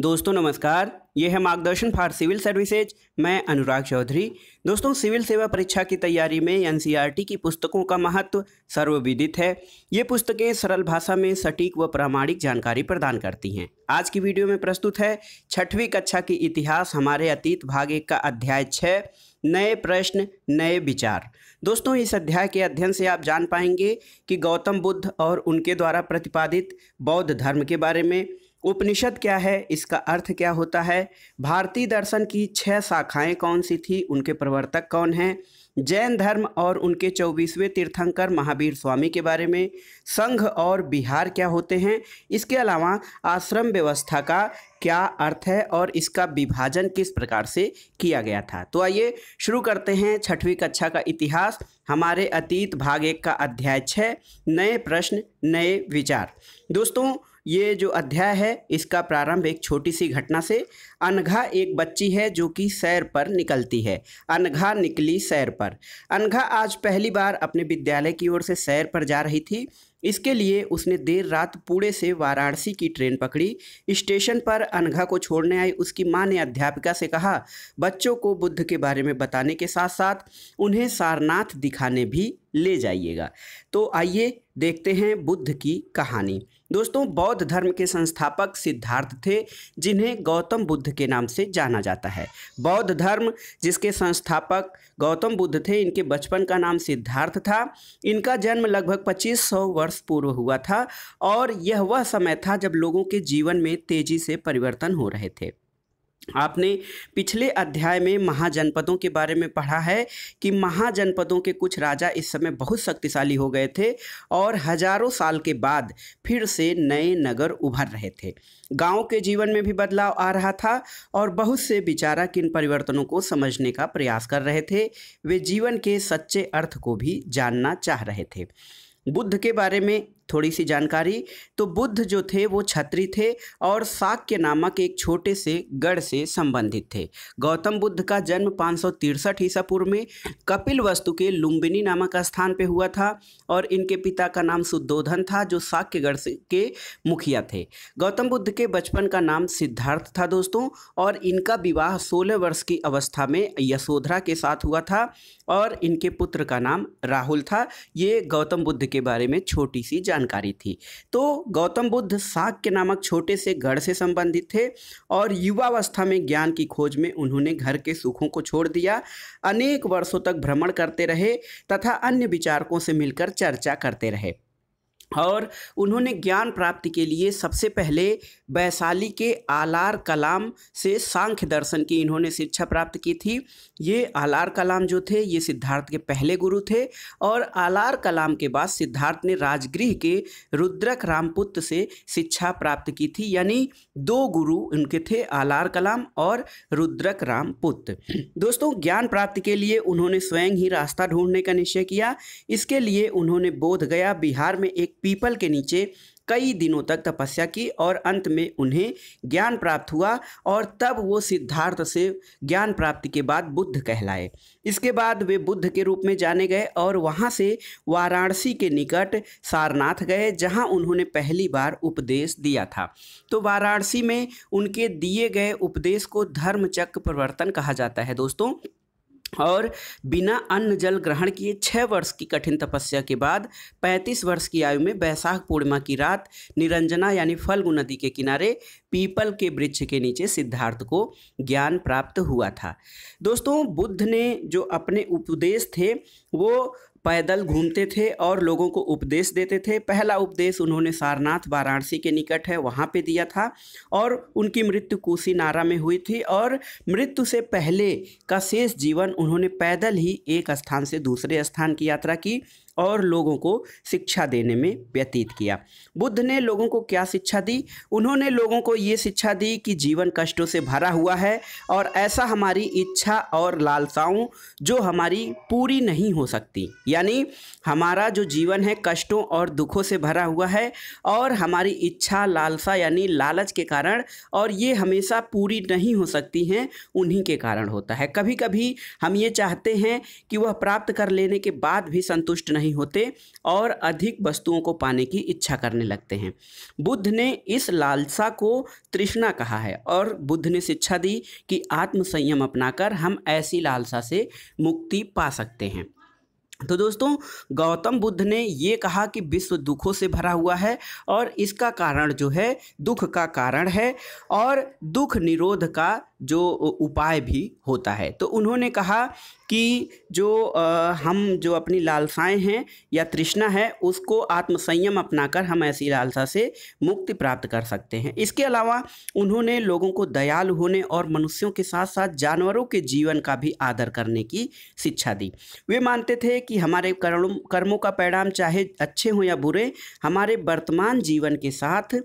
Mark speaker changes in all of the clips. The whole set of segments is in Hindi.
Speaker 1: दोस्तों नमस्कार ये है मार्गदर्शन फॉर सिविल सर्विसेज मैं अनुराग चौधरी दोस्तों सिविल सेवा परीक्षा की तैयारी में एन की पुस्तकों का महत्व सर्वविदित है ये पुस्तकें सरल भाषा में सटीक व प्रामाणिक जानकारी प्रदान करती हैं आज की वीडियो में प्रस्तुत है छठवीं कक्षा की इतिहास हमारे अतीत भाग एक का अध्याय छः नए प्रश्न नए विचार दोस्तों इस अध्याय के अध्ययन से आप जान पाएंगे कि गौतम बुद्ध और उनके द्वारा प्रतिपादित बौद्ध धर्म के बारे में उपनिषद क्या है इसका अर्थ क्या होता है भारतीय दर्शन की छह शाखाएं कौन सी थी उनके प्रवर्तक कौन हैं जैन धर्म और उनके चौबीसवें तीर्थंकर महावीर स्वामी के बारे में संघ और बिहार क्या होते हैं इसके अलावा आश्रम व्यवस्था का क्या अर्थ है और इसका विभाजन किस प्रकार से किया गया था तो आइए शुरू करते हैं छठवीं कक्षा का इतिहास हमारे अतीत भाग एक का अध्याय छः नए प्रश्न नए विचार दोस्तों ये जो अध्याय है इसका प्रारंभ एक छोटी सी घटना से अनघा एक बच्ची है जो कि सैर पर निकलती है अनघा निकली सैर पर अनघा आज पहली बार अपने विद्यालय की ओर से सैर पर जा रही थी इसके लिए उसने देर रात पुणे से वाराणसी की ट्रेन पकड़ी स्टेशन पर अनघा को छोड़ने आई उसकी माँ ने अध्यापिका से कहा बच्चों को बुद्ध के बारे में बताने के साथ साथ उन्हें सारनाथ दिखाने भी ले जाइएगा तो आइए देखते हैं बुद्ध की कहानी दोस्तों बौद्ध धर्म के संस्थापक सिद्धार्थ थे जिन्हें गौतम बुद्ध के नाम से जाना जाता है बौद्ध धर्म जिसके संस्थापक गौतम बुद्ध थे इनके बचपन का नाम सिद्धार्थ था इनका जन्म लगभग 2500 वर्ष पूर्व हुआ था और यह वह समय था जब लोगों के जीवन में तेजी से परिवर्तन हो रहे थे आपने पिछले अध्याय में महाजनपदों के बारे में पढ़ा है कि महाजनपदों के कुछ राजा इस समय बहुत शक्तिशाली हो गए थे और हजारों साल के बाद फिर से नए नगर उभर रहे थे गांव के जीवन में भी बदलाव आ रहा था और बहुत से विचारक इन परिवर्तनों को समझने का प्रयास कर रहे थे वे जीवन के सच्चे अर्थ को भी जानना चाह रहे थे बुद्ध के बारे में थोड़ी सी जानकारी तो बुद्ध जो थे वो छत्री थे और शाक्य नामक एक छोटे से गढ़ से संबंधित थे गौतम बुद्ध का जन्म पाँच सौ तिरसठ ईसा पूर्व में कपिल वस्तु के लुम्बिनी नामक स्थान पे हुआ था और इनके पिता का नाम सुद्धोधन था जो शाक्यगढ़ के मुखिया थे गौतम बुद्ध के बचपन का नाम सिद्धार्थ था दोस्तों और इनका विवाह सोलह वर्ष की अवस्था में यशोधरा के साथ हुआ था और इनके पुत्र का नाम राहुल था ये गौतम बुद्ध के बारे में छोटी सी जान जानकारी थी तो गौतम बुद्ध शाक्य नामक छोटे से गढ़ से संबंधित थे और युवावस्था में ज्ञान की खोज में उन्होंने घर के सुखों को छोड़ दिया अनेक वर्षों तक भ्रमण करते रहे तथा अन्य विचारकों से मिलकर चर्चा करते रहे और उन्होंने ज्ञान प्राप्ति के लिए सबसे पहले वैशाली के आलार कलाम से सांख्य दर्शन की इन्होंने शिक्षा प्राप्त की थी ये आलार कलाम जो थे ये सिद्धार्थ के पहले गुरु थे और आलार कलाम के बाद सिद्धार्थ ने राजगृह के रुद्रक रामपुत्र से शिक्षा प्राप्त की थी यानी दो गुरु उनके थे आलार कलाम और रुद्रक रामपुत्र दोस्तों ज्ञान प्राप्ति के लिए उन्होंने स्वयं ही रास्ता ढूंढने का निश्चय किया इसके लिए उन्होंने बोध गया बिहार में एक पीपल के नीचे कई दिनों तक तपस्या की और अंत में उन्हें ज्ञान प्राप्त हुआ और तब वो सिद्धार्थ से ज्ञान प्राप्ति के बाद बुद्ध कहलाए इसके बाद वे बुद्ध के रूप में जाने गए और वहाँ से वाराणसी के निकट सारनाथ गए जहाँ उन्होंने पहली बार उपदेश दिया था तो वाराणसी में उनके दिए गए उपदेश को धर्मचक्र प्रवर्तन कहा जाता है दोस्तों और बिना अन्न जल ग्रहण किए छः वर्ष की कठिन तपस्या के बाद पैंतीस वर्ष की आयु में बैसाख पूर्णिमा की रात निरंजना यानी फल्गु नदी के किनारे पीपल के वृक्ष के नीचे सिद्धार्थ को ज्ञान प्राप्त हुआ था दोस्तों बुद्ध ने जो अपने उपदेश थे वो पैदल घूमते थे और लोगों को उपदेश देते थे पहला उपदेश उन्होंने सारनाथ वाराणसी के निकट है वहाँ पे दिया था और उनकी मृत्यु कुशीनारा में हुई थी और मृत्यु से पहले का शेष जीवन उन्होंने पैदल ही एक स्थान से दूसरे स्थान की यात्रा की और लोगों को शिक्षा देने में व्यतीत किया बुद्ध ने लोगों को क्या शिक्षा दी उन्होंने लोगों को ये शिक्षा दी कि जीवन कष्टों से भरा हुआ है और ऐसा हमारी इच्छा और लालसाओं जो हमारी पूरी नहीं हो सकती यानी हमारा जो जीवन है कष्टों और दुखों से भरा हुआ है और हमारी इच्छा लालसा यानी लालच के कारण और ये हमेशा पूरी नहीं हो सकती हैं उन्हीं के कारण होता है कभी कभी हम ये चाहते हैं कि वह प्राप्त कर लेने के बाद भी संतुष्ट नहीं नहीं होते और अधिक वस्तुओं को पाने की इच्छा करने लगते हैं बुद्ध ने इस लालसा को तृष्णा कहा है और बुद्ध ने शिक्षा दी कि आत्मसंयम अपनाकर हम ऐसी लालसा से मुक्ति पा सकते हैं तो दोस्तों गौतम बुद्ध ने ये कहा कि विश्व दुखों से भरा हुआ है और इसका कारण जो है दुख का कारण है और दुख निरोध का जो उपाय भी होता है तो उन्होंने कहा कि जो आ, हम जो अपनी लालसाएं हैं या तृष्णा है उसको आत्मसंयम अपनाकर हम ऐसी लालसा से मुक्ति प्राप्त कर सकते हैं इसके अलावा उन्होंने लोगों को दयालु होने और मनुष्यों के साथ साथ जानवरों के जीवन का भी आदर करने की शिक्षा दी वे मानते थे कि हमारे कर्म कर्मों का परिणाम चाहे अच्छे हों या बुरे हमारे वर्तमान जीवन के साथ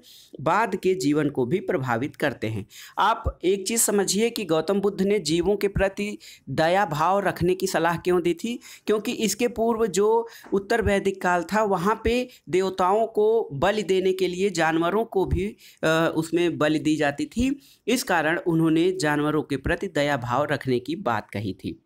Speaker 1: बाद के जीवन को भी प्रभावित करते हैं आप एक चीज़ समझिए कि गौतम बुद्ध ने जीवों के प्रति दया भाव रखने की सलाह क्यों दी थी क्योंकि इसके पूर्व जो उत्तर वैदिक काल था वहाँ पे देवताओं को बलि देने के लिए जानवरों को भी उसमें बलि दी जाती थी इस कारण उन्होंने जानवरों के प्रति दया भाव रखने की बात कही थी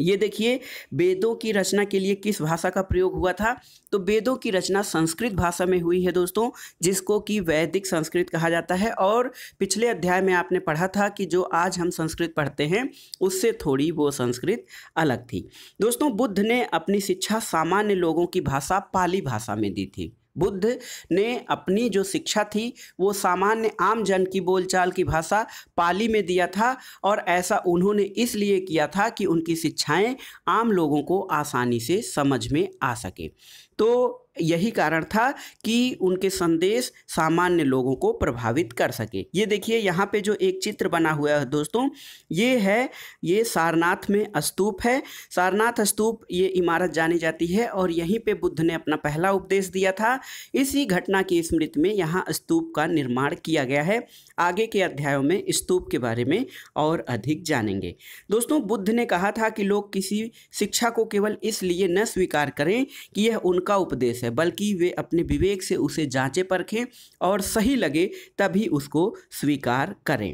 Speaker 1: ये देखिए वेदों की रचना के लिए किस भाषा का प्रयोग हुआ था तो वेदों की रचना संस्कृत भाषा में हुई है दोस्तों जिसको कि वैदिक संस्कृत कहा जाता है और पिछले अध्याय में आपने पढ़ा था कि जो आज हम संस्कृत पढ़ते हैं उससे थोड़ी वो संस्कृत अलग थी दोस्तों बुद्ध ने अपनी शिक्षा सामान्य लोगों की भाषा पाली भाषा में दी थी बुद्ध ने अपनी जो शिक्षा थी वो सामान्य आम जन की बोलचाल की भाषा पाली में दिया था और ऐसा उन्होंने इसलिए किया था कि उनकी शिक्षाएं आम लोगों को आसानी से समझ में आ सके तो यही कारण था कि उनके संदेश सामान्य लोगों को प्रभावित कर सके ये देखिए यहाँ पे जो एक चित्र बना हुआ है दोस्तों ये है ये सारनाथ में स्तूप है सारनाथ स्तूप ये इमारत जानी जाती है और यहीं पे बुद्ध ने अपना पहला उपदेश दिया था इसी घटना की स्मृति में यहाँ स्तूप का निर्माण किया गया है आगे के अध्यायों में स्तूप के बारे में और अधिक जानेंगे दोस्तों बुद्ध ने कहा था कि लोग किसी शिक्षा को केवल इसलिए न स्वीकार करें कि यह उनका उपदेश है है बल्कि वे अपने विवेक से उसे जांचे परखें और सही लगे तभी उसको स्वीकार करें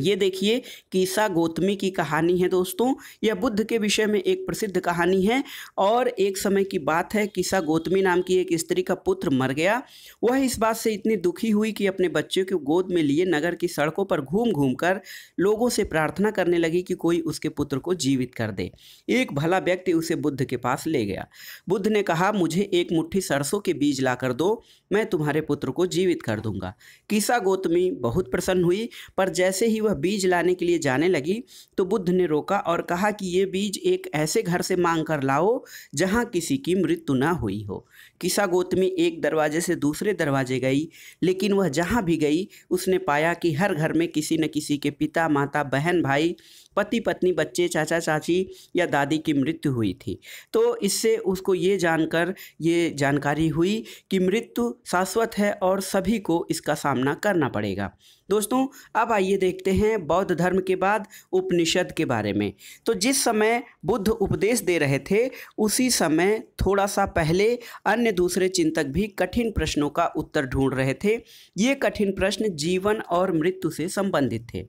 Speaker 1: ये देखिए कीसा गौतमी की कहानी है दोस्तों यह बुद्ध के विषय में एक प्रसिद्ध कहानी है और एक समय की बात है कीसा गौतमी नाम की एक स्त्री का पुत्र मर गया वह इस बात से इतनी दुखी हुई कि अपने बच्चे को गोद में लिए नगर की सड़कों पर घूम घूम कर लोगों से प्रार्थना करने लगी कि कोई उसके पुत्र को जीवित कर दे एक भला व्यक्ति उसे बुद्ध के पास ले गया बुद्ध ने कहा मुझे एक मुठ्ठी सरसों के बीज ला कर दो मैं तुम्हारे पुत्र को जीवित कर दूंगा कीसा गौतमी बहुत प्रसन्न हुई पर जैसे ही वह बीज लाने के लिए जाने लगी तो बुद्ध ने रोका और कहा कि ये बीज एक ऐसे घर से मांग कर लाओ जहाँ किसी की मृत्यु ना हुई हो किसा गौतमी एक दरवाजे से दूसरे दरवाजे गई लेकिन वह जहाँ भी गई उसने पाया कि हर घर में किसी न किसी के पिता माता बहन भाई पति पत्नी बच्चे चाचा चाची या दादी की मृत्यु हुई थी तो इससे उसको ये जानकर ये जानकारी हुई कि मृत्यु शाश्वत है और सभी को इसका सामना करना पड़ेगा दोस्तों अब आइए देखते हैं बौद्ध धर्म के बाद उपनिषद के बारे में तो जिस समय बुद्ध उपदेश दे रहे थे उसी समय थोड़ा सा पहले अन्य दूसरे चिंतक भी कठिन प्रश्नों का उत्तर ढूंढ रहे थे ये कठिन प्रश्न जीवन और मृत्यु से संबंधित थे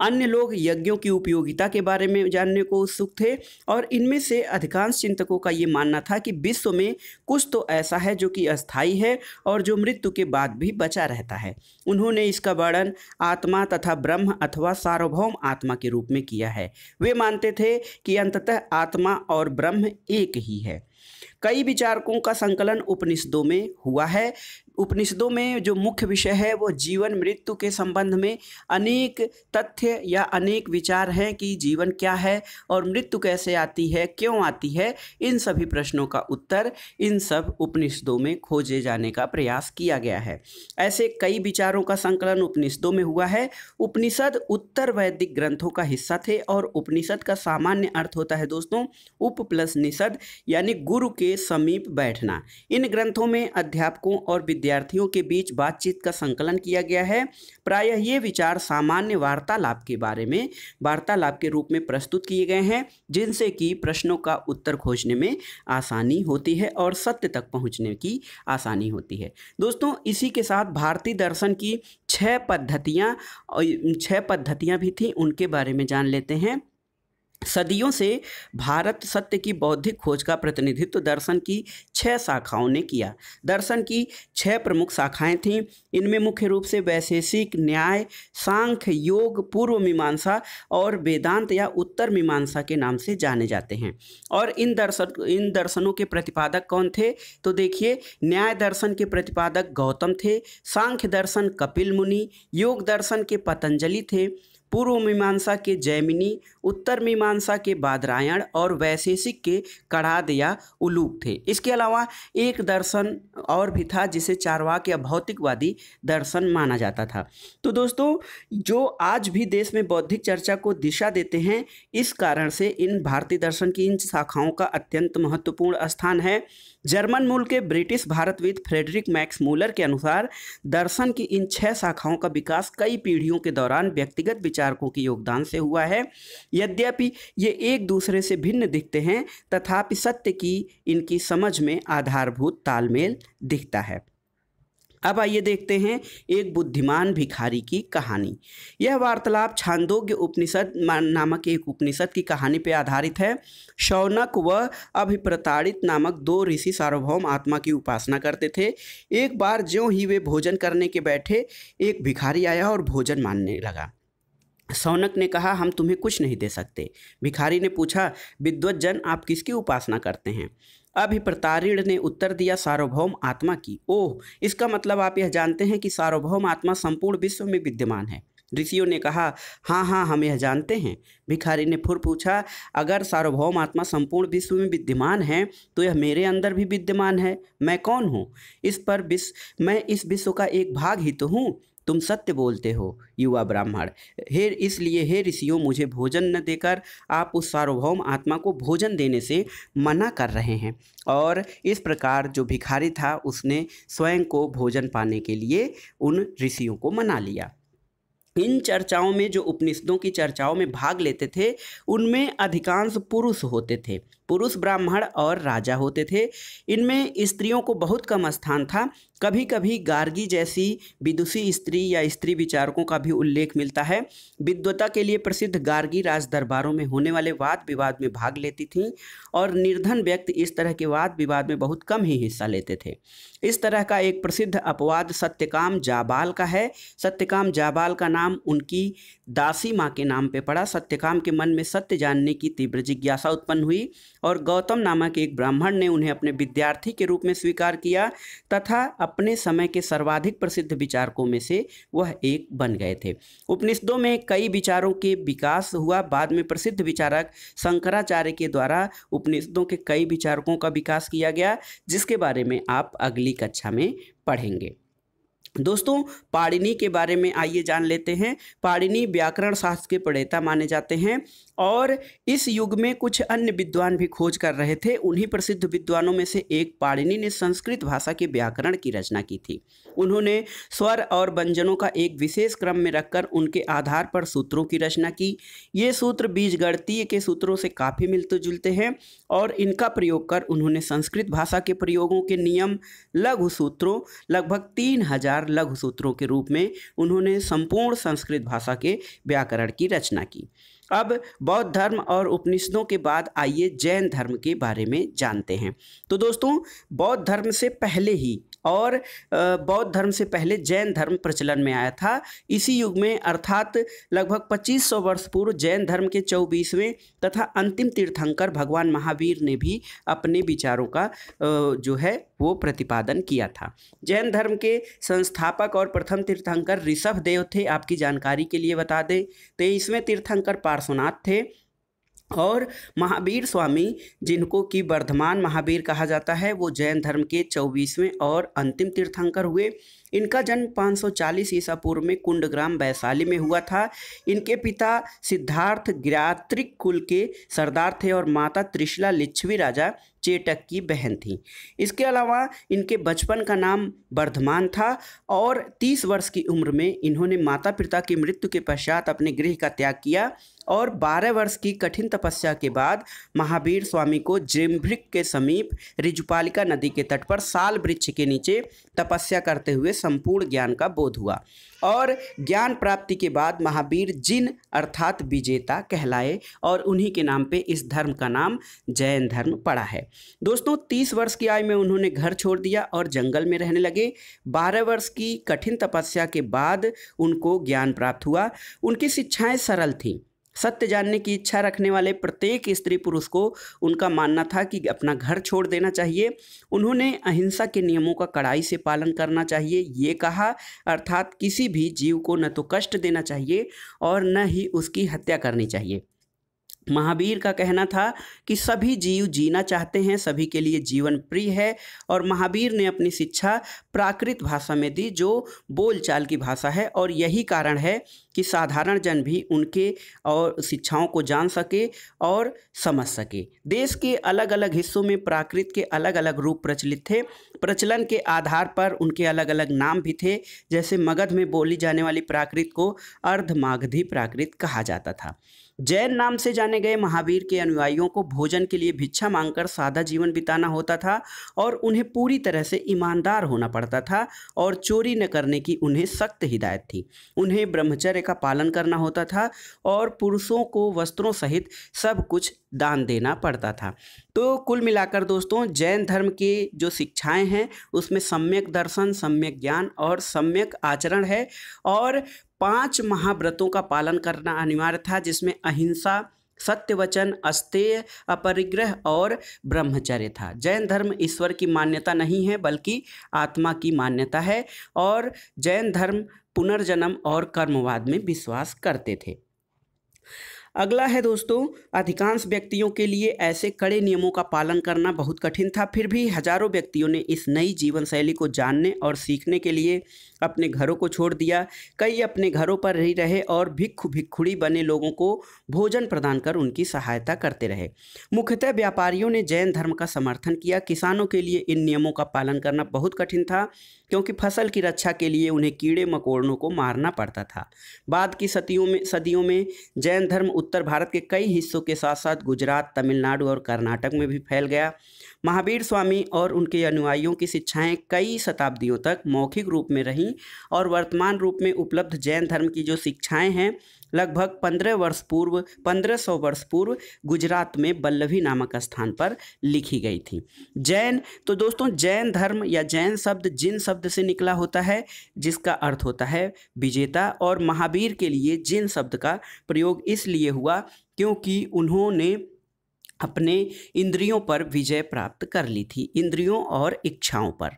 Speaker 1: अन्य लोग यज्ञों की उपयोगिता के बारे में जानने को उत्सुक थे और इनमें से अधिकांश चिंतकों का ये मानना था कि विश्व में कुछ तो ऐसा है जो कि अस्थायी है और जो मृत्यु के बाद भी बचा रहता है उन्होंने इसका वर्णन आत्मा तथा ब्रह्म अथवा सार्वभौम आत्मा के रूप में किया है वे मानते थे कि अंततः आत्मा और ब्रह्म एक ही है कई विचारकों का संकलन उपनिषदों में हुआ है उपनिषदों में जो मुख्य विषय है वो जीवन मृत्यु के संबंध में अनेक तथ्य या अनेक विचार हैं कि जीवन क्या है और मृत्यु कैसे आती है क्यों आती है इन सभी प्रश्नों का उत्तर इन सब उपनिषदों में खोजे जाने का प्रयास किया गया है ऐसे कई विचारों का संकलन उपनिषदों में हुआ है उपनिषद उत्तर वैदिक ग्रंथों का हिस्सा थे और उपनिषद का सामान्य अर्थ होता है दोस्तों उप प्लस निषद यानी गुरु के समीप बैठना इन ग्रंथों में अध्यापकों और विद्यार्थियों के बीच बातचीत का संकलन किया गया है प्रायः ये विचार सामान्य वार्तालाप के बारे में वार्तालाप के रूप में प्रस्तुत किए गए हैं जिनसे कि प्रश्नों का उत्तर खोजने में आसानी होती है और सत्य तक पहुंचने की आसानी होती है दोस्तों इसी के साथ भारतीय दर्शन की छः पद्धतियाँ छः पद्धतियाँ भी थीं उनके बारे में जान लेते हैं सदियों से भारत सत्य की बौद्धिक खोज का प्रतिनिधित्व दर्शन की छह शाखाओं ने किया दर्शन की छह प्रमुख शाखाएं थीं इनमें मुख्य रूप से वैशेषिक न्याय सांख्य योग पूर्व मीमांसा और वेदांत या उत्तर मीमांसा के नाम से जाने जाते हैं और इन दर्शन इन दर्शनों के प्रतिपादक कौन थे तो देखिए न्याय दर्शन के प्रतिपादक गौतम थे सांख्य दर्शन कपिल मुनि योग दर्शन के पतंजलि थे पूर्व मीमांसा के जैमिनी उत्तर मीमांसा के बादरायण और वैशेषिक के कड़ाद या उलूक थे इसके अलावा एक दर्शन और भी था जिसे चारवाक या भौतिकवादी दर्शन माना जाता था तो दोस्तों जो आज भी देश में बौद्धिक चर्चा को दिशा देते हैं इस कारण से इन भारतीय दर्शन की इन शाखाओं का अत्यंत महत्वपूर्ण स्थान है जर्मन मूल के ब्रिटिश भारतविद फ्रेडरिक मैक्स मूलर के अनुसार दर्शन की इन छह शाखाओं का विकास कई पीढ़ियों के दौरान व्यक्तिगत विचारकों के योगदान से हुआ है यद्यपि ये एक दूसरे से भिन्न दिखते हैं तथापि सत्य की इनकी समझ में आधारभूत तालमेल दिखता है अब आइए देखते हैं एक बुद्धिमान भिखारी की कहानी यह वार्तालाप छांदोग्य उपनिषद नामक एक उपनिषद की कहानी पर आधारित है शौनक व अभिप्रताड़ित नामक दो ऋषि सार्वभौम आत्मा की उपासना करते थे एक बार ज्यों ही वे भोजन करने के बैठे एक भिखारी आया और भोजन मानने लगा सौनक ने कहा हम तुम्हें कुछ नहीं दे सकते भिखारी ने पूछा विद्वत जन आप किसकी उपासना करते हैं प्रतारिण ने उत्तर दिया सार्वभौम आत्मा की ओह इसका मतलब आप यह जानते हैं कि सार्वभौम आत्मा संपूर्ण विश्व में विद्यमान है ऋषियों ने कहा हाँ हाँ हम यह जानते हैं भिखारी ने फुर पूछा अगर सार्वभौम आत्मा संपूर्ण विश्व में विद्यमान है तो यह मेरे अंदर भी विद्यमान है मैं कौन हूँ इस पर विश्व मैं इस विश्व का एक भाग ही तो हूँ तुम सत्य बोलते हो युवा ब्राह्मण हे इसलिए हे ऋषियों मुझे भोजन न देकर आप उस सार्वभौम आत्मा को भोजन देने से मना कर रहे हैं और इस प्रकार जो भिखारी था उसने स्वयं को भोजन पाने के लिए उन ऋषियों को मना लिया इन चर्चाओं में जो उपनिषदों की चर्चाओं में भाग लेते थे उनमें अधिकांश पुरुष होते थे पुरुष ब्राह्मण और राजा होते थे इनमें स्त्रियों को बहुत कम स्थान था कभी कभी गार्गी जैसी विदुषी स्त्री या स्त्री विचारकों का भी उल्लेख मिलता है विद्वता के लिए प्रसिद्ध गार्गी राज दरबारों में होने वाले वाद विवाद में भाग लेती थीं और निर्धन व्यक्ति इस तरह के वाद विवाद में बहुत कम ही हिस्सा लेते थे इस तरह का एक प्रसिद्ध अपवाद सत्यकाम जाबाल का है सत्यकाम जाबाल का नाम उनकी दासी माँ के नाम पर पड़ा सत्यकाम के मन में सत्य जानने की तीव्र जिज्ञासा उत्पन्न हुई और गौतम नामक एक ब्राह्मण ने उन्हें अपने विद्यार्थी के रूप में स्वीकार किया तथा अपने समय के सर्वाधिक प्रसिद्ध विचारकों में से वह एक बन गए थे उपनिषदों में कई विचारों के विकास हुआ बाद में प्रसिद्ध विचारक शंकराचार्य के द्वारा उपनिषदों के कई विचारकों का विकास किया गया जिसके बारे में आप अगली कक्षा में पढ़ेंगे दोस्तों पाड़िनी के बारे में आइए जान लेते हैं पाड़िनी व्याकरण शास्त्र के पढ़ेता माने जाते हैं और इस युग में कुछ अन्य विद्वान भी खोज कर रहे थे उन्हीं प्रसिद्ध विद्वानों में से एक पाड़िनी ने संस्कृत भाषा के व्याकरण की रचना की थी उन्होंने स्वर और व्यंजनों का एक विशेष क्रम में रखकर उनके आधार पर सूत्रों की रचना की ये सूत्र बीजगणतीय के सूत्रों से काफ़ी मिलते तो जुलते हैं और इनका प्रयोग कर उन्होंने संस्कृत भाषा के प्रयोगों के नियम लघु सूत्रों लगभग तीन हजार चार लघु सूत्रों के रूप में उन्होंने संपूर्ण संस्कृत भाषा के व्याकरण की रचना की अब बौद्ध धर्म और उपनिषदों के बाद आइए जैन धर्म के बारे में जानते हैं तो दोस्तों बौद्ध धर्म से पहले ही और बौद्ध धर्म से पहले जैन धर्म प्रचलन में आया था इसी युग में अर्थात लगभग 2500 वर्ष पूर्व जैन धर्म के चौबीसवें तथा अंतिम तीर्थंकर भगवान महावीर ने भी अपने विचारों का जो है वो प्रतिपादन किया था जैन धर्म के संस्थापक और प्रथम तीर्थंकर ऋषभ देव थे आपकी जानकारी के लिए बता दें तेईसवें तीर्थंकर पार्श्वनाथ थे और महावीर स्वामी जिनको कि वर्धमान महावीर कहा जाता है वो जैन धर्म के चौबीसवें और अंतिम तीर्थंकर हुए इनका जन्म 540 ईसा पूर्व में कुंडग्राम वैशाली में हुआ था इनके पिता सिद्धार्थ गिरात्रिक कुल के सरदार थे और माता त्रिशला लिच्छवी राजा चेटक की बहन थी इसके अलावा इनके बचपन का नाम वर्धमान था और 30 वर्ष की उम्र में इन्होंने माता पिता की मृत्यु के पश्चात अपने गृह का त्याग किया और 12 वर्ष की कठिन तपस्या के बाद महावीर स्वामी को जेम्भ्रिक के समीप रिजुपालिका नदी के तट पर साल वृक्ष के नीचे तपस्या करते हुए संपूर्ण ज्ञान का बोध हुआ और ज्ञान प्राप्ति के बाद महावीर जिन अर्थात विजेता कहलाए और उन्हीं के नाम पे इस धर्म का नाम जैन धर्म पड़ा है दोस्तों तीस वर्ष की आयु में उन्होंने घर छोड़ दिया और जंगल में रहने लगे बारह वर्ष की कठिन तपस्या के बाद उनको ज्ञान प्राप्त हुआ उनकी शिक्षाएं सरल थीं सत्य जानने की इच्छा रखने वाले प्रत्येक स्त्री पुरुष को उनका मानना था कि अपना घर छोड़ देना चाहिए उन्होंने अहिंसा के नियमों का कड़ाई से पालन करना चाहिए ये कहा अर्थात किसी भी जीव को न तो कष्ट देना चाहिए और न ही उसकी हत्या करनी चाहिए महावीर का कहना था कि सभी जीव जीना चाहते हैं सभी के लिए जीवन प्रिय है और महावीर ने अपनी शिक्षा प्राकृत भाषा में दी जो बोलचाल की भाषा है और यही कारण है कि साधारण जन भी उनके और शिक्षाओं को जान सके और समझ सके देश के अलग अलग हिस्सों में प्राकृत के अलग अलग रूप प्रचलित थे प्रचलन के आधार पर उनके अलग अलग नाम भी थे जैसे मगध में बोली जाने वाली प्राकृत को अर्धमागधी प्राकृत कहा जाता था जैन नाम से जाने गए महावीर के अनुयायियों को भोजन के लिए भिक्षा मांगकर सादा जीवन बिताना होता था और उन्हें पूरी तरह से ईमानदार होना पड़ता था और चोरी न करने की उन्हें सख्त हिदायत थी उन्हें ब्रह्मचर्य वगैरह का पालन करना होता था और पुरुषों को वस्त्रों सहित सब कुछ दान देना पड़ता था तो कुल मिलाकर दोस्तों जैन धर्म के जो शिक्षाएं हैं उसमें सम्यक दर्शन सम्यक ज्ञान और सम्यक आचरण है और पांच महाव्रतों का पालन करना अनिवार्य था जिसमें अहिंसा सत्य वचन अस्तेय अपरिग्रह और ब्रह्मचर्य था जैन धर्म ईश्वर की मान्यता नहीं है बल्कि आत्मा की मान्यता है और जैन धर्म पुनर्जन्म और कर्मवाद में विश्वास करते थे अगला है दोस्तों अधिकांश व्यक्तियों के लिए ऐसे कड़े नियमों का पालन करना बहुत कठिन था फिर भी हजारों व्यक्तियों ने इस नई जीवन शैली को जानने और सीखने के लिए अपने घरों को छोड़ दिया कई अपने घरों पर ही रहे और भिक्खु भिक्खुड़ी बने लोगों को भोजन प्रदान कर उनकी सहायता करते रहे मुख्यतः व्यापारियों ने जैन धर्म का समर्थन किया किसानों के लिए इन नियमों का पालन करना बहुत कठिन था क्योंकि फसल की रक्षा के लिए उन्हें कीड़े मकोड़ों को मारना पड़ता था बाद की सदियों में सदियों में जैन धर्म उत्तर भारत के कई हिस्सों के साथ साथ गुजरात तमिलनाडु और कर्नाटक में भी फैल गया महावीर स्वामी और उनके अनुयायियों की शिक्षाएं कई शताब्दियों तक मौखिक रूप में रहीं और वर्तमान रूप में उपलब्ध जैन धर्म की जो शिक्षाएं हैं लगभग पंद्रह वर्ष पूर्व पंद्रह सौ वर्ष पूर्व गुजरात में बल्लभी नामक स्थान पर लिखी गई थी जैन तो दोस्तों जैन धर्म या जैन शब्द जिन शब्द से निकला होता है जिसका अर्थ होता है विजेता और महावीर के लिए जिन शब्द का प्रयोग इसलिए हुआ क्योंकि उन्होंने अपने इंद्रियों पर विजय प्राप्त कर ली थी इंद्रियों और इच्छाओं पर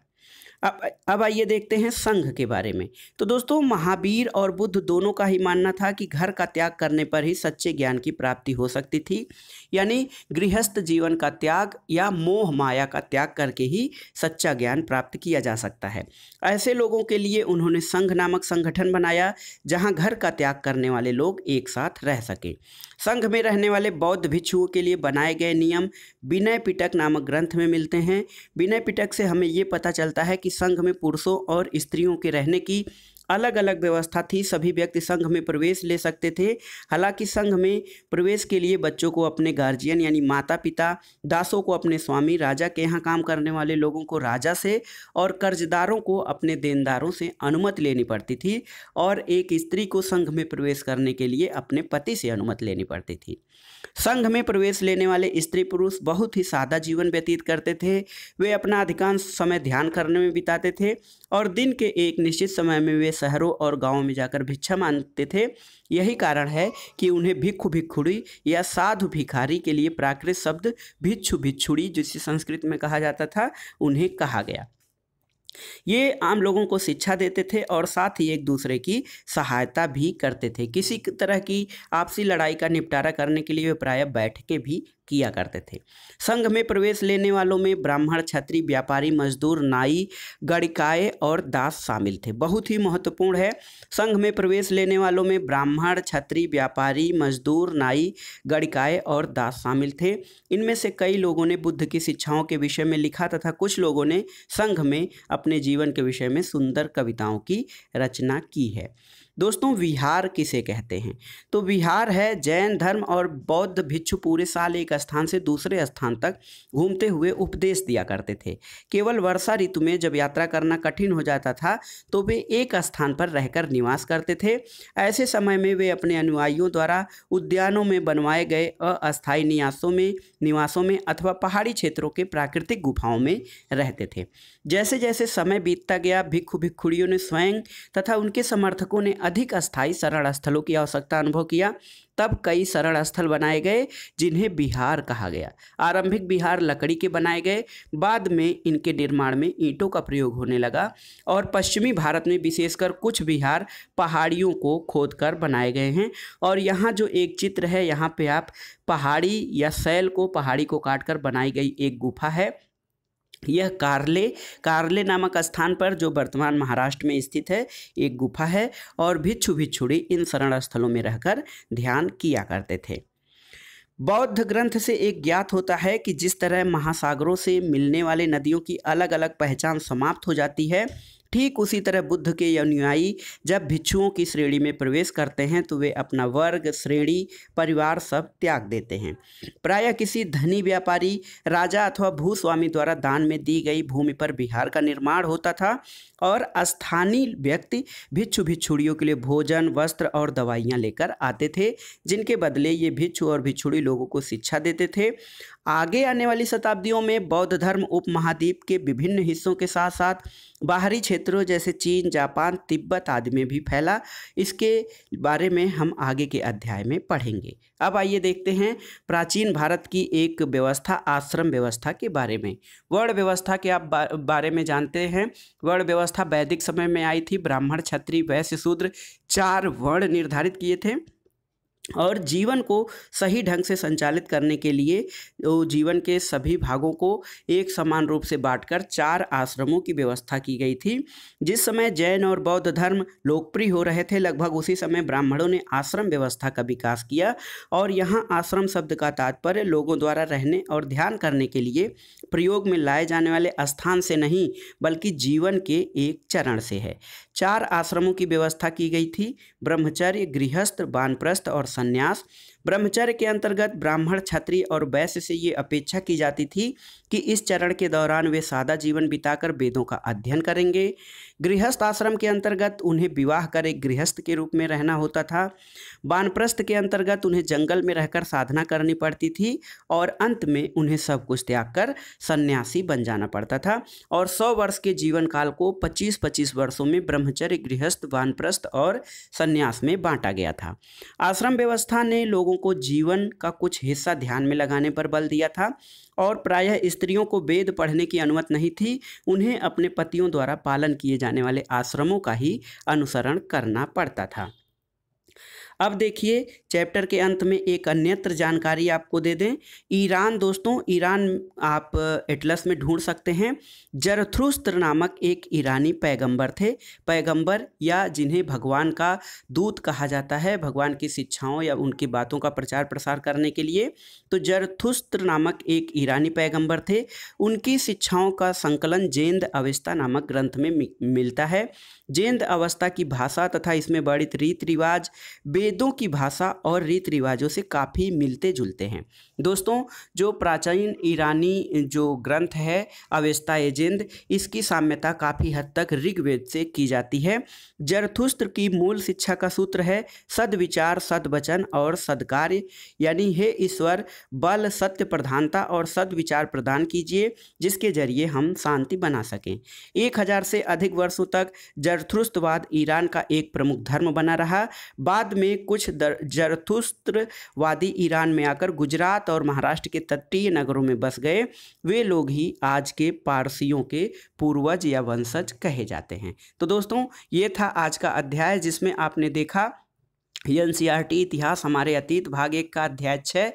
Speaker 1: अब अब आइए देखते हैं संघ के बारे में तो दोस्तों महावीर और बुद्ध दोनों का ही मानना था कि घर का त्याग करने पर ही सच्चे ज्ञान की प्राप्ति हो सकती थी यानी गृहस्थ जीवन का त्याग या मोह माया का त्याग करके ही सच्चा ज्ञान प्राप्त किया जा सकता है ऐसे लोगों के लिए उन्होंने संघ नामक संगठन बनाया जहाँ घर का त्याग करने वाले लोग एक साथ रह सकें संघ में रहने वाले बौद्ध भिक्षुओं के लिए बनाए गए नियम विनय पिटक नामक ग्रंथ में मिलते हैं विनय पिटक से हमें ये पता चलता है कि संघ में पुरुषों और स्त्रियों के रहने की अलग अलग व्यवस्था थी सभी व्यक्ति संघ में प्रवेश ले सकते थे हालांकि संघ में प्रवेश के लिए बच्चों को अपने गार्जियन यानी माता पिता दासों को अपने स्वामी राजा के यहाँ काम करने वाले लोगों को राजा से और कर्जदारों को अपने देनदारों से अनुमति लेनी पड़ती थी और एक स्त्री को संघ में प्रवेश करने के लिए अपने पति से अनुमति लेनी पड़ती थी संघ में प्रवेश लेने वाले स्त्री पुरुष बहुत ही सादा जीवन व्यतीत करते थे वे अपना अधिकांश समय ध्यान करने में बिताते थे और दिन के एक निश्चित समय में वे शहरों और गांवों में जाकर भिक्षा मानते थे यही कारण है कि उन्हें भिक्षु भिक्षुड़ी या साधु भिखारी के लिए प्राकृत शब्द भिक्षु भिक्षुड़ी जिसे संस्कृत में कहा जाता था उन्हें कहा गया ये आम लोगों को शिक्षा देते थे और साथ ही एक दूसरे की सहायता भी करते थे किसी तरह की आपसी लड़ाई का निपटारा करने के लिए वे प्रायः बैठकें भी किया करते थे संघ में प्रवेश लेने वालों में ब्राह्मण छत्री व्यापारी मजदूर नाई गणिकाय और दास शामिल थे बहुत ही महत्वपूर्ण है संघ में प्रवेश लेने वालों में ब्राह्मण छत्री व्यापारी मजदूर नाई गणिकाय और दास शामिल थे इनमें से कई लोगों ने बुद्ध की शिक्षाओं के विषय में लिखा तथा कुछ लोगों ने संघ में अपने जीवन के विषय में सुंदर कविताओं की रचना की है दोस्तों विहार किसे कहते हैं तो विहार है जैन धर्म और बौद्ध भिक्षु पूरे साल एक स्थान से दूसरे स्थान तक घूमते हुए उपदेश दिया करते थे केवल वर्षा ऋतु में जब यात्रा करना कठिन हो जाता था तो वे एक स्थान पर रहकर निवास करते थे ऐसे समय में वे अपने अनुयायियों द्वारा उद्यानों में बनवाए गए अस्थायी निवासों में निवासों में अथवा पहाड़ी क्षेत्रों के प्राकृतिक गुफाओं में रहते थे जैसे जैसे समय बीतता गया भिक्षु भिक्षुड़ियों ने स्वयं तथा उनके समर्थकों ने अधिक अस्थायी शरण स्थलों की आवश्यकता अनुभव किया तब कई शरण स्थल बनाए गए जिन्हें बिहार कहा गया आरंभिक बिहार लकड़ी के बनाए गए बाद में इनके निर्माण में ईंटों का प्रयोग होने लगा और पश्चिमी भारत में विशेषकर कुछ बिहार पहाड़ियों को खोदकर बनाए गए हैं और यहाँ जो एक चित्र है यहाँ पे आप पहाड़ी या सैल को पहाड़ी को काटकर बनाई गई एक गुफा है यह कार्ले कार्ले नामक स्थान पर जो वर्तमान महाराष्ट्र में स्थित है एक गुफा है और भिक्षु भिक्षुड़ी इन शरण स्थलों में रहकर ध्यान किया करते थे बौद्ध ग्रंथ से एक ज्ञात होता है कि जिस तरह महासागरों से मिलने वाले नदियों की अलग अलग पहचान समाप्त हो जाती है ठीक उसी तरह बुद्ध के अनुयायी जब भिक्षुओं की श्रेणी में प्रवेश करते हैं तो वे अपना वर्ग श्रेणी परिवार सब त्याग देते हैं प्रायः किसी धनी व्यापारी राजा अथवा भूस्वामी द्वारा दान में दी गई भूमि पर बिहार का निर्माण होता था और स्थानीय व्यक्ति भिक्षु भिक्षुड़ियों के लिए भोजन वस्त्र और दवाइयाँ लेकर आते थे जिनके बदले ये भिक्षु और भिक्षुड़ी लोगों को शिक्षा देते थे आगे आने वाली शताब्दियों में बौद्ध धर्म उपमहाद्वीप के विभिन्न हिस्सों के साथ साथ बाहरी क्षेत्रों जैसे चीन जापान तिब्बत आदि में भी फैला इसके बारे में हम आगे के अध्याय में पढ़ेंगे अब आइए देखते हैं प्राचीन भारत की एक व्यवस्था आश्रम व्यवस्था के बारे में वर्ण व्यवस्था के आप बारे में जानते हैं वर्ण व्यवस्था वैदिक समय में आई थी ब्राह्मण क्षत्रिय वैश्य शूद्र चार वर्ण निर्धारित किए थे और जीवन को सही ढंग से संचालित करने के लिए वो जीवन के सभी भागों को एक समान रूप से बांटकर चार आश्रमों की व्यवस्था की गई थी जिस समय जैन और बौद्ध धर्म लोकप्रिय हो रहे थे लगभग उसी समय ब्राह्मणों ने आश्रम व्यवस्था का विकास किया और यहाँ आश्रम शब्द का तात्पर्य लोगों द्वारा रहने और ध्यान करने के लिए प्रयोग में लाए जाने वाले स्थान से नहीं बल्कि जीवन के एक चरण से है चार आश्रमों की व्यवस्था की गई थी ब्रह्मचर्य गृहस्थ बानप्रस्थ और संन्यास ब्रह्मचर्य के अंतर्गत ब्राह्मण छत्री और वैश्य से ये अपेक्षा की जाती थी कि इस चरण के दौरान वे सादा जीवन बिताकर वेदों का अध्ययन करेंगे गृहस्थ आश्रम के अंतर्गत उन्हें विवाह कर एक गृहस्थ के रूप में रहना होता था वानप्रस्थ के अंतर्गत उन्हें जंगल में रहकर साधना करनी पड़ती थी और अंत में उन्हें सब कुछ त्याग कर सन्यासी बन जाना पड़ता था और सौ वर्ष के जीवन काल को पच्चीस पच्चीस वर्षों में ब्रह्मचर्य गृहस्थ वानप्रस्थ और संन्यास में बांटा गया था आश्रम व्यवस्था ने लोगों लोगों को जीवन का कुछ हिस्सा ध्यान में लगाने पर बल दिया था और प्रायः स्त्रियों को वेद पढ़ने की अनुमति नहीं थी उन्हें अपने पतियों द्वारा पालन किए जाने वाले आश्रमों का ही अनुसरण करना पड़ता था अब देखिए चैप्टर के अंत में एक अन्यत्र जानकारी आपको दे दें ईरान दोस्तों ईरान आप एटलस में ढूंढ सकते हैं जरथ्रुस्त्र नामक एक ईरानी पैगंबर थे पैगंबर या जिन्हें भगवान का दूत कहा जाता है भगवान की शिक्षाओं या उनकी बातों का प्रचार प्रसार करने के लिए तो जरथुस्त्र नामक एक ईरानी पैगंबर थे उनकी शिक्षाओं का संकलन जेंद अवस्था नामक ग्रंथ में मिलता है जैन अवस्था की भाषा तथा इसमें वर्णित रीत रिवाज वेदों की भाषा और रीत रिवाजों से काफ़ी मिलते जुलते हैं दोस्तों जो प्राचीन ईरानी जो ग्रंथ है अवेस्ता एजेंद इसकी साम्यता काफ़ी हद तक ऋग्वेद से की जाती है जरथुस्त्र की मूल शिक्षा का सूत्र है सदविचार सदवचन और सदकार्य यानी हे ईश्वर बल सत्य प्रधानता और सदविचार प्रदान कीजिए जिसके जरिए हम शांति बना सकें एक हज़ार से अधिक वर्षों तक जर जरथुस्तवाद ईरान का एक प्रमुख धर्म बना रहा बाद में कुछ जरथुस्त्रवादी ईरान में आकर गुजरात और महाराष्ट्र के तटीय नगरों में बस गए वे लोग ही आज के पारसियों के पूर्वज या वंशज कहे जाते हैं तो दोस्तों ये था आज का अध्याय जिसमें आपने देखा एन इतिहास हमारे अतीत भाग एक का अध्याय छः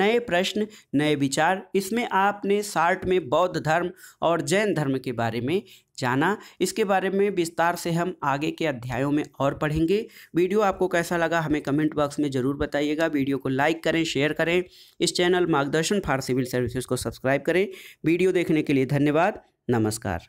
Speaker 1: नए प्रश्न नए विचार इसमें आपने शार्ट में बौद्ध धर्म और जैन धर्म के बारे में जाना इसके बारे में विस्तार से हम आगे के अध्यायों में और पढ़ेंगे वीडियो आपको कैसा लगा हमें कमेंट बॉक्स में ज़रूर बताइएगा वीडियो को लाइक करें शेयर करें इस channel Margdarshan for civil services को सब्सक्राइब करें वीडियो देखने के लिए धन्यवाद नमस्कार